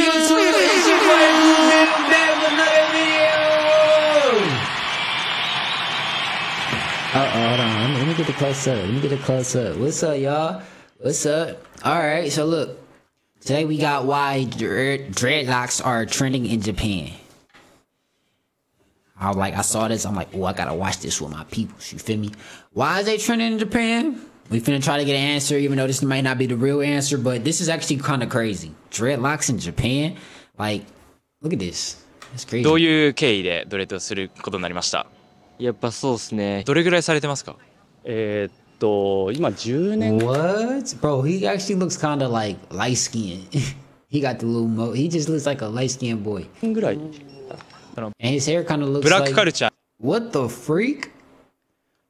your Uh oh, hold on. Let me get a close up. Let me get a close up. What's up, y'all? What's up? All right, so look. Today we got why dread dreadlocks are trending in Japan. I was like, I saw this. I'm like, oh, I gotta watch this with my people. You feel me? Why is they trending in Japan? We finna try to get an answer, even though this might not be the real answer, but this is actually kind of crazy. Dreadlocks in Japan? Like, look at this. That's crazy. どういう経緯でドレッドすることになりましたやっぱそうですね。どれぐらいされてますかえー、っと、今10年。What? Bro, he actually looks kind of like light skinned. he got the little mo. He just looks like a light skinned boy. ぐらい。And his hair kind of looks like. ブラックカルチャー。What the freak?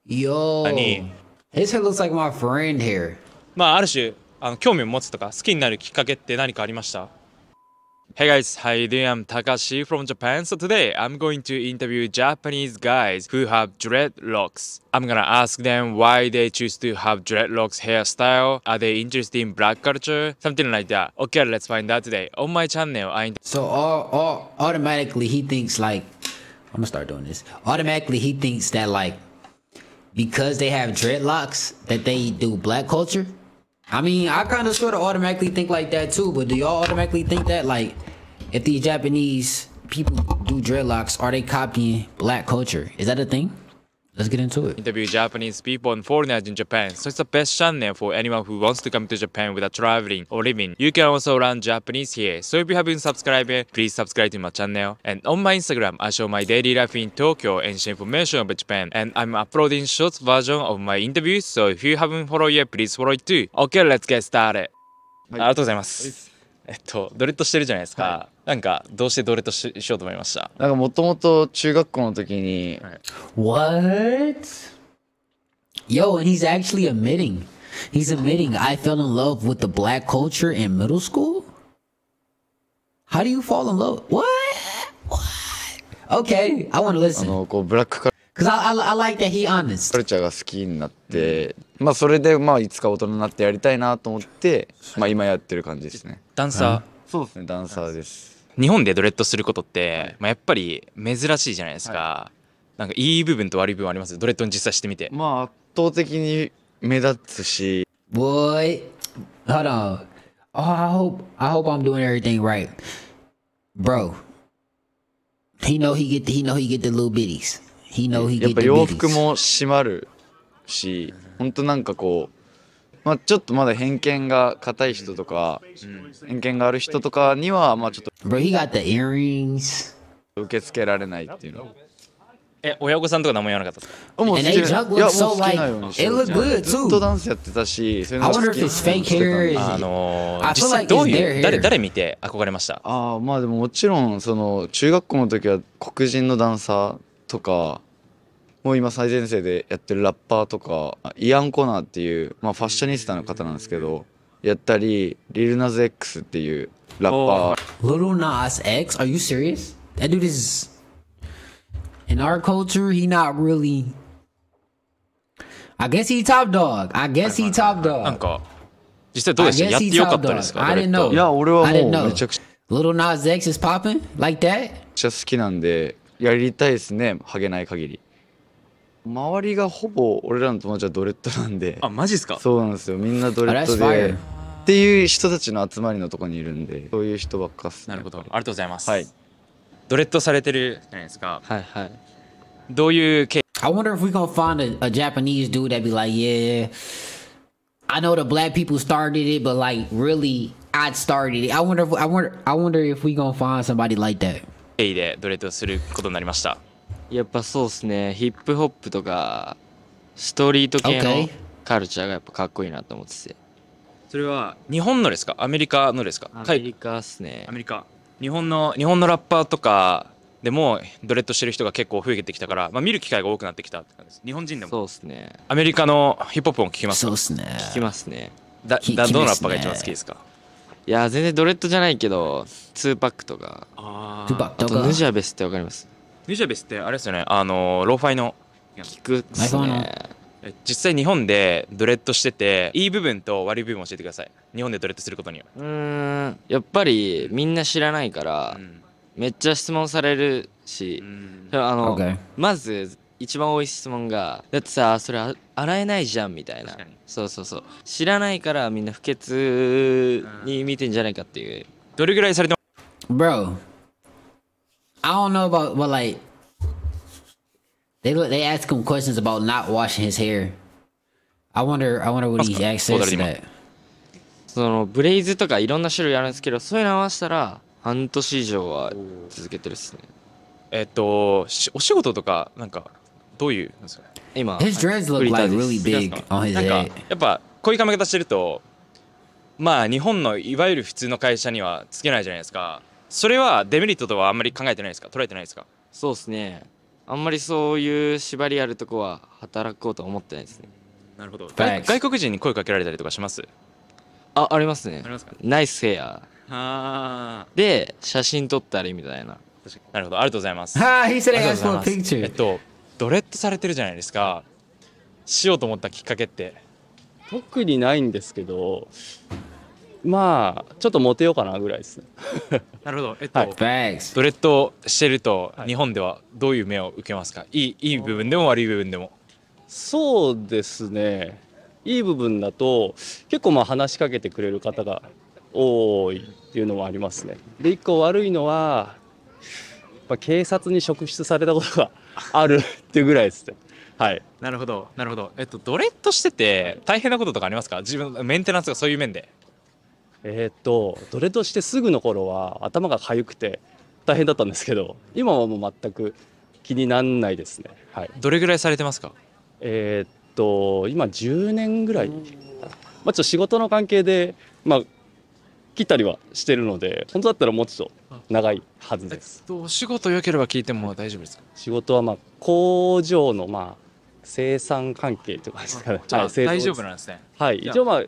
Yo. 何 his hair looks like my friend here. まあ、ある種、あの興味を持つとか、好きになるきっかけって何かありました Hey guys, how you doing? I'm Takashi from Japan. So today I'm going to interview Japanese guys who have dreadlocks. I'm gonna ask them why they choose to have dreadlocks hairstyle. Are they interested in black culture? Something like that. Okay, let's find out today. On my channel, I So all, all automatically he thinks like I'm gonna start doing this. Automatically he thinks that like because they have dreadlocks that they do black culture? I mean, I kind of sort of automatically think like that too, but do y'all automatically think that like if these Japanese people do dreadlocks, are they copying black culture? Is that a thing? Let's get into it. Interview Japanese people and foreigners in Japan. So it's the best channel for anyone who wants to come to Japan without traveling or living. You can also learn Japanese here. So if you haven't subscribed, please subscribe to my channel. And on my Instagram, I show my daily life in Tokyo and information about Japan. And I'm uploading short version of my interviews. So if you haven't followed yet, please follow it too. Okay, let's get started. はい、ありがとうございます。はい、えっと、ドレッドしてるじゃないですか。はいなんかどうしてどれとしようと思いましたなんかもともと中学校の時に、What? Yo, and he's actually admitting. He's admitting I fell in love with the black culture in middle school? How do you fall in love? What? What? Okay, I want to listen. あの Cause I, I, I like that he honest. ルチャーが好きになって、まあそれでまあいつか大人になってやりたいなと思って、まあ今やってる感じですね。ダンサー、そうですね、ダンサーです。日本でドレッドすることって、はい、まあ、やっぱり珍しいじゃないですか、はい、なんかいい部分と悪い部分ありますドレッドに実際してみてまあ圧倒的に目立つし Boy hold on I hope I hope I'm doing everything right bro he know he get the, he know he get the little bitties he know he get the bitties やっぱ洋服も締まるし本当なんかこうまあ、ちょっとまだ偏見が硬い人とか、うん、偏見がある人とかには、まあ、ちょっと。受け付けられないっていうの。え、親御さんとか何も言わなかったかもういや、もう好きなようにずっとダンスやってたし、そういうの好きしてたあのー、実際どういう、誰、誰見て憧れましたああ、まあでももちろん、その、中学校の時は黒人のダンサーとか、もう今最前線でやってるラッパーとかイアン・コナーっていう、まあ、ファッショニスタの方なんですけどやったりリルナズ X っていうラッパー、oh. Little Nas X? Are you serious? That dude is in our culture he not really I guess he top dog I guess he top dog なんか実際どうでしたやってよかったですか I didn't know いや俺はもうめちゃくちゃ Little Nas X is popping like that? めっちゃ好きなんでやりたいですねハゲない限り周りがほぼ俺らの友達はドレッドなんであマジっすかそうなんですよみんなドレッドでっていう人たちの集まりのとこにいるんでそういう人ばっかっす、ね、なるほどありがとうございます、はい、ドレッドされてるじゃないですかはいはいどういう経 I wonder if we gonna find a, a Japanese dude that be like yeah I know the black people started it but like really I started it I wonder if, I wonder I wonder if we gonna find somebody like that でドレッドすることになりましたやっぱそうっすね。ヒップホップとか、ストリート系のカルチャーがやっぱかっこいいなと思ってて。それは日本のですかアメリカのですかアメリカっすね。アメリカ。日本の、日本のラッパーとかでもドレッドしてる人が結構増えてきたから、まあ、見る機会が多くなってきたって感じです。日本人でも。そうっすね。アメリカのヒップホップも聞きますそうっすね。聞きますね。だ、だ、どのラッパーが一番好きですかいや全然ドレッドじゃないけど、ツーパックとか。ああ。あとヌジャベスってわかりますミュージャベスってあれですよねあのローファイの聞くっすね実際日本でドレッドしてていい部分と悪い部分を教えてください日本でドレッドすることにはうんやっぱりみんな知らないから、うん、めっちゃ質問されるし、あの、okay. まず一番多い質問がだってさそれ洗えないじゃんみたいなそうそうそう知らないからみんな不潔に見てんじゃないかっていうどれぐらいされても b I don't know about, but like, they they ask him questions about not washing his hair. I wonder, I wonder what he actually says that. そのブレイズとかいろんな種類あるんですけど、そういうの合わせたら半年以上は続けてるっすね。えっと、お仕事とかなんかどういう今 His dreads look like really big on his head. なんかやっぱこういう髪型してると、まあ日本のいわゆる普通の会社にはつけないじゃないですか。それはデメリットとはあんまり考えてないですか捉えてないですかそうですねあんまりそういう縛りあるとこは働こうと思ってないですねなるほど外国人に声かけられたりとかしますあありますねありますかナイスヘアあで写真撮ったりみたいななるほどありがとうございますはい He said I a s k e o r e えっとドレッドされてるじゃないですかしようと思ったきっかけって特にないんですけどまあちょっとモテようかなぐらいです なるほどえっと、はい、ドレッドしてると日本ではどういう目を受けますか、い、いいいい部分でも悪い部分でもそうですねいい部分だと結構まあ話しかけてくれる方が多いっていうのもありますねで一個悪いのはやっぱ警察に職質されたことがあるっていうぐらいですねはい、なるほどなるほどえっとドレッドしてて大変なこととかありますか自分メンテナンスがそういう面でえー、っとどれとしてすぐの頃は頭が痒くて大変だったんですけど今はもう全く気になんないですね、はい、どれぐらいされてますかえー、っと今10年ぐらい、まあ、ちょっと仕事の関係で、まあ、切ったりはしてるので本当だったらもうちょっと長いはずです、えっお仕事良ければ聞いても大丈夫ですか仕事はまあ工場のまあ生産関係とかですかね、はい、大丈夫なんですねはい一応まあ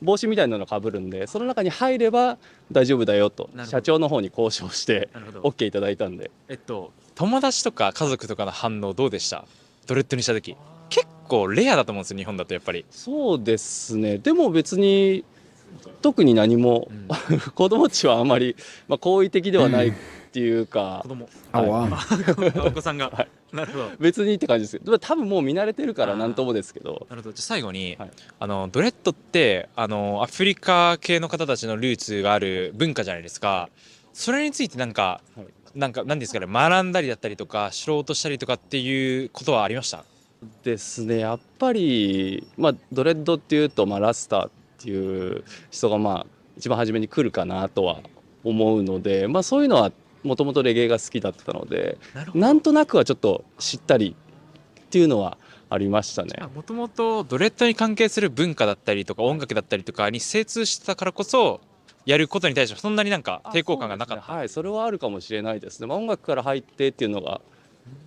帽子みたいなのかぶるんでその中に入れば大丈夫だよと社長の方に交渉して OK いただいたんでえっと友達とか家族とかの反応どうでしたドレッドにした時結構レアだと思うんですよ日本だとやっぱりそうですねでも別に特に何も、うん、子供ちはあまり、まあ、好意的ではないっていうか、うん、子供、はい、お子さんが、はいなるほど別にって感じですけど多分もう見慣れてるから何ともですけどなるほどじゃ最後に、はい、あのドレッドってあのアフリカ系の方たちのルーツがある文化じゃないですかそれについてなんか、はい、なんか何ですかね学んだりだったりとか知ろうとしたりとかっていうことはありましたですねやっぱり、まあ、ドレッドっていうと、まあ、ラスターっていう人が、まあ、一番初めに来るかなとは思うので、まあ、そういうのはもともとレゲエが好きだったのでなんとなくはちょっと知ったりっていうのはありましたねもともとドレッドに関係する文化だったりとか音楽だったりとかに精通してたからこそやることに対してそんなになんか抵抗感がなかったね,、はいそれはあるかもしれないですね、まあ、音楽から入ってっていうのが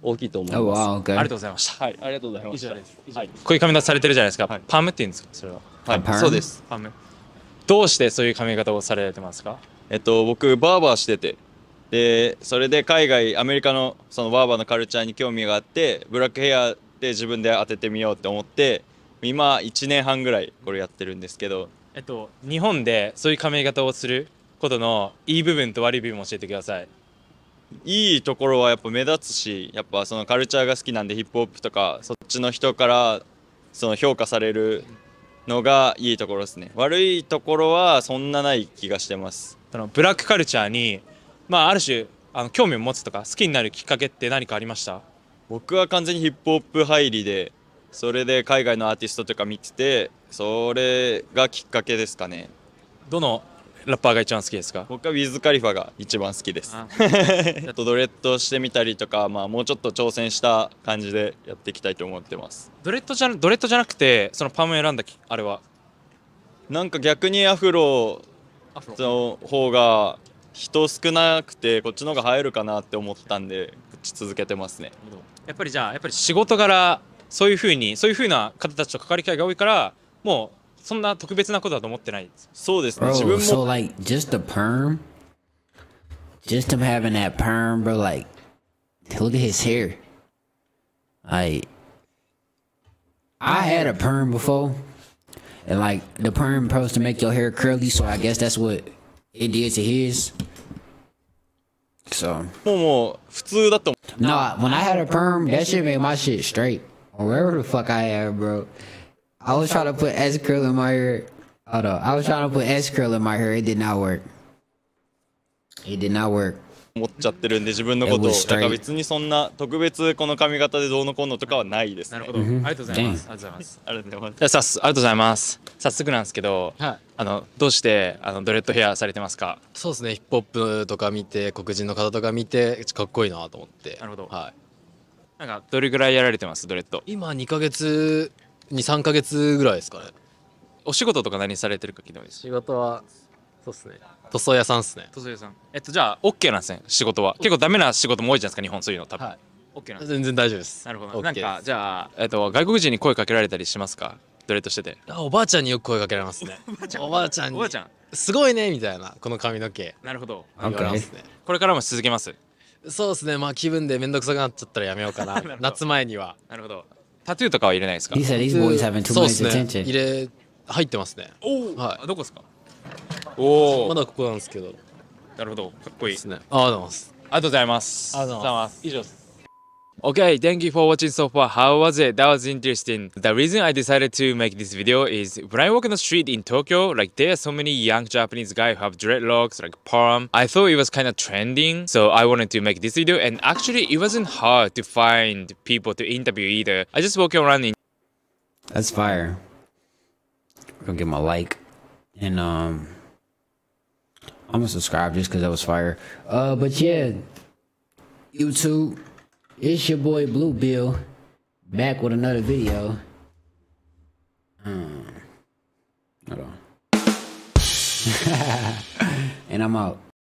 大きいと思います、oh, okay. ありがとうございましたはいありがとうございました以上こういう髪型されてるじゃないですか、はい、パームって言うんですかそれははいそうですパームどうしてそういう髪型をされてますかえっと僕バーバーしててでそれで海外アメリカのそのワーバーのカルチャーに興味があってブラックヘアで自分で当ててみようって思って今1年半ぐらいこれやってるんですけどえっと日本でそういう髪型をすることのいい部分と悪い部分も教えてくださいいいところはやっぱ目立つしやっぱそのカルチャーが好きなんでヒップホップとかそっちの人からその評価されるのがいいところですね悪いところはそんなない気がしてますそのブラックカルチャーにまあ、ある種あの興味を持つとか好きになるきっかけって何かありました僕は完全にヒップホップ入りでそれで海外のアーティストとか見ててそれがきっかけですかねどのラッパーが一番好きですか僕はウィズ・カリファが一番好きです とドレッドしてみたりとか、まあ、もうちょっと挑戦した感じでやっていきたいと思ってますドレッドじゃドレッドじゃなくてそのパーム選んだあれはなんか逆にアフロの方が人少なくてこっちの方が入るかなって思ったんでこっち続けてますねやっぱりじゃあやっぱり仕事柄そういうふうにそういうふうな方たちと関わる機会が多いからもうそんな特別なことだと思ってないそうですね自分も so like just a perm just him having that perm bro like look at his hair like I had a perm before and like the perm supposed to make your hair curly so I guess that's what idiots he is. So. もうもう普通だと思う。Nah, when I had a perm, that shit made my shit straight. Wherever the fuck I had, bro. I was trying to put S curl in my hair. Hold on. I was trying to put S curl in my hair. It did not work. It did not work. 思っちゃってるんで自分のことをだから別にそんな特別この髪型でどうのこうのとかはないです、ね、なるほど、ありがとうございます、ありがとうございますありがとうございます早速なんですけど、はいあのどうしてあのドレッドヘアされてますかそうですねヒップホップとか見て黒人の方とか見てかっこいいなと思ってなるほど、はい、なんかどれぐらいやられてますドレッド今2か月23か月ぐらいですかねお仕事とか何されてるか聞いてもいいです仕事はそうですね塗装屋さんですね塗装屋さんえっとじゃあ OK なんですね仕事は結構ダメな仕事も多いじゃないですか日本そういうの多分、はい OK なん全然大丈夫ですなるほど、OK、なんかじゃあ、えっと、外国人に声かけられたりしますかトレートしててあおばあちゃんによく声かけられますねおばあちゃんにおばあちゃんすごいねみたいなこの髪の毛なるほどなんか、ね、これからも続けますそうですねまあ気分で面倒くさくなっちゃったらやめようかな 夏前にはなるほどタトゥーとかは入れないですかそうですね入れ入ってますねおお、はい、どこですかおおまだここなんですけどなるほどかっこいいですねありがとうございますありがとうございますありがとうございます以上です Okay, thank you for watching so far. How was it? That was interesting. The reason I decided to make this video is when I walk on the street in Tokyo, like there are so many young Japanese guys who have dreadlocks, like perm. I thought it was kind of trending, so I wanted to make this video and actually it wasn't hard to find people to interview either. I just walk around in That's fire. I'm gonna give him a like. And um I'm gonna subscribe just cause that was fire. Uh but yeah. YouTube it's your boy Blue Bill back with another video. Um, hold on. and I'm out.